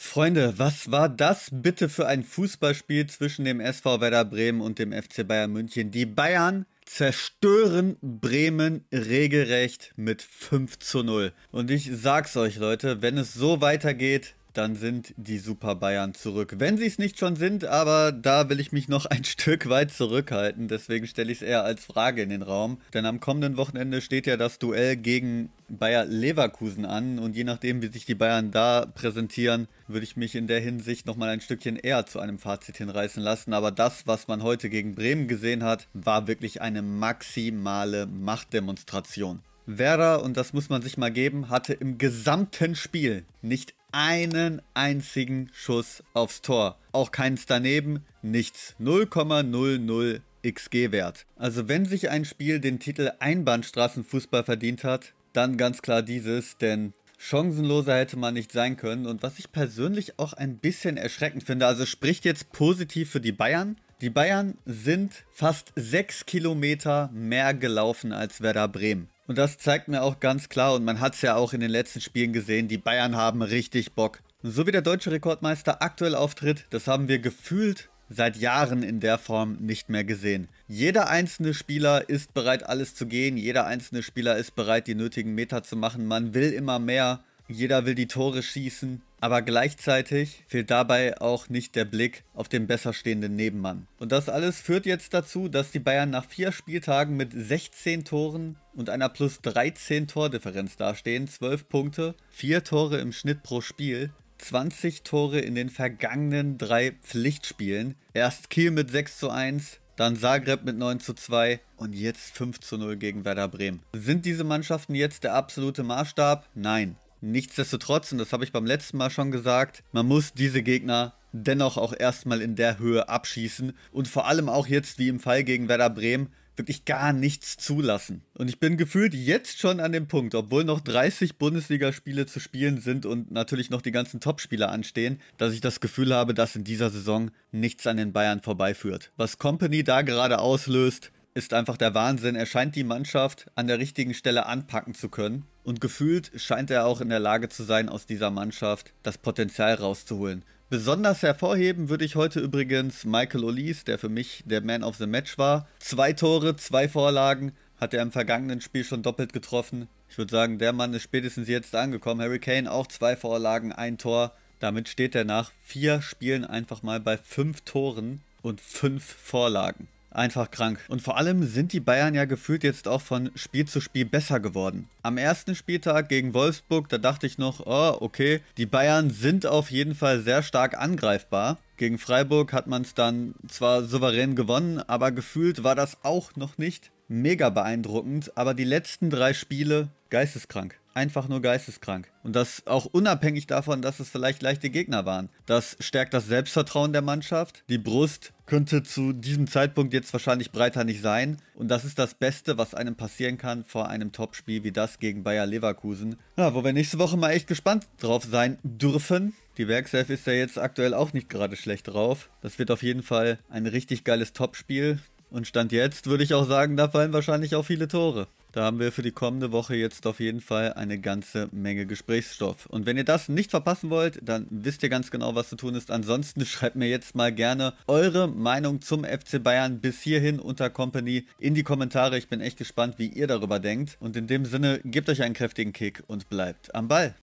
Freunde, was war das bitte für ein Fußballspiel zwischen dem SV Werder Bremen und dem FC Bayern München? Die Bayern zerstören Bremen regelrecht mit 5 zu 0. Und ich sag's euch, Leute, wenn es so weitergeht, dann sind die Super Bayern zurück. Wenn sie es nicht schon sind, aber da will ich mich noch ein Stück weit zurückhalten. Deswegen stelle ich es eher als Frage in den Raum. Denn am kommenden Wochenende steht ja das Duell gegen Bayer Leverkusen an. Und je nachdem, wie sich die Bayern da präsentieren, würde ich mich in der Hinsicht nochmal ein Stückchen eher zu einem Fazit hinreißen lassen. Aber das, was man heute gegen Bremen gesehen hat, war wirklich eine maximale Machtdemonstration. Werder, und das muss man sich mal geben, hatte im gesamten Spiel nicht einen einzigen Schuss aufs Tor. Auch keins daneben, nichts. 0,00 XG-Wert. Also wenn sich ein Spiel den Titel Einbahnstraßenfußball verdient hat, dann ganz klar dieses, denn chancenloser hätte man nicht sein können. Und was ich persönlich auch ein bisschen erschreckend finde, also spricht jetzt positiv für die Bayern. Die Bayern sind fast 6 Kilometer mehr gelaufen als Werder Bremen. Und das zeigt mir auch ganz klar, und man hat es ja auch in den letzten Spielen gesehen, die Bayern haben richtig Bock. so wie der deutsche Rekordmeister aktuell auftritt, das haben wir gefühlt seit Jahren in der Form nicht mehr gesehen. Jeder einzelne Spieler ist bereit, alles zu gehen. Jeder einzelne Spieler ist bereit, die nötigen Meter zu machen. Man will immer mehr. Jeder will die Tore schießen, aber gleichzeitig fehlt dabei auch nicht der Blick auf den besser stehenden Nebenmann. Und das alles führt jetzt dazu, dass die Bayern nach vier Spieltagen mit 16 Toren und einer plus 13 Tordifferenz dastehen, 12 Punkte, 4 Tore im Schnitt pro Spiel 20 Tore in den vergangenen drei Pflichtspielen. Erst Kiel mit 6 zu 1, dann Zagreb mit 9 zu 2 und jetzt 5 zu 0 gegen Werder Bremen. Sind diese Mannschaften jetzt der absolute Maßstab? Nein. Nichtsdestotrotz, und das habe ich beim letzten Mal schon gesagt, man muss diese Gegner dennoch auch erstmal in der Höhe abschießen und vor allem auch jetzt wie im Fall gegen Werder Bremen wirklich gar nichts zulassen. Und ich bin gefühlt jetzt schon an dem Punkt, obwohl noch 30 Bundesligaspiele zu spielen sind und natürlich noch die ganzen Topspieler anstehen, dass ich das Gefühl habe, dass in dieser Saison nichts an den Bayern vorbeiführt. Was Company da gerade auslöst, ist einfach der Wahnsinn. Er scheint die Mannschaft an der richtigen Stelle anpacken zu können. Und gefühlt scheint er auch in der Lage zu sein, aus dieser Mannschaft das Potenzial rauszuholen. Besonders hervorheben würde ich heute übrigens Michael Olise, der für mich der Man of the Match war. Zwei Tore, zwei Vorlagen, hat er im vergangenen Spiel schon doppelt getroffen. Ich würde sagen, der Mann ist spätestens jetzt angekommen. Harry Kane auch zwei Vorlagen, ein Tor. Damit steht er nach vier Spielen einfach mal bei fünf Toren und fünf Vorlagen. Einfach krank. Und vor allem sind die Bayern ja gefühlt jetzt auch von Spiel zu Spiel besser geworden. Am ersten Spieltag gegen Wolfsburg, da dachte ich noch, oh, okay, die Bayern sind auf jeden Fall sehr stark angreifbar. Gegen Freiburg hat man es dann zwar souverän gewonnen, aber gefühlt war das auch noch nicht mega beeindruckend. Aber die letzten drei Spiele, geisteskrank einfach nur geisteskrank. Und das auch unabhängig davon, dass es vielleicht leichte Gegner waren. Das stärkt das Selbstvertrauen der Mannschaft. Die Brust könnte zu diesem Zeitpunkt jetzt wahrscheinlich breiter nicht sein. Und das ist das Beste, was einem passieren kann vor einem Topspiel wie das gegen Bayer Leverkusen. Ja, wo wir nächste Woche mal echt gespannt drauf sein dürfen. Die Werkself ist ja jetzt aktuell auch nicht gerade schlecht drauf. Das wird auf jeden Fall ein richtig geiles Topspiel. Und Stand jetzt würde ich auch sagen, da fallen wahrscheinlich auch viele Tore. Da haben wir für die kommende Woche jetzt auf jeden Fall eine ganze Menge Gesprächsstoff. Und wenn ihr das nicht verpassen wollt, dann wisst ihr ganz genau, was zu tun ist. Ansonsten schreibt mir jetzt mal gerne eure Meinung zum FC Bayern bis hierhin unter Company in die Kommentare. Ich bin echt gespannt, wie ihr darüber denkt. Und in dem Sinne, gebt euch einen kräftigen Kick und bleibt am Ball.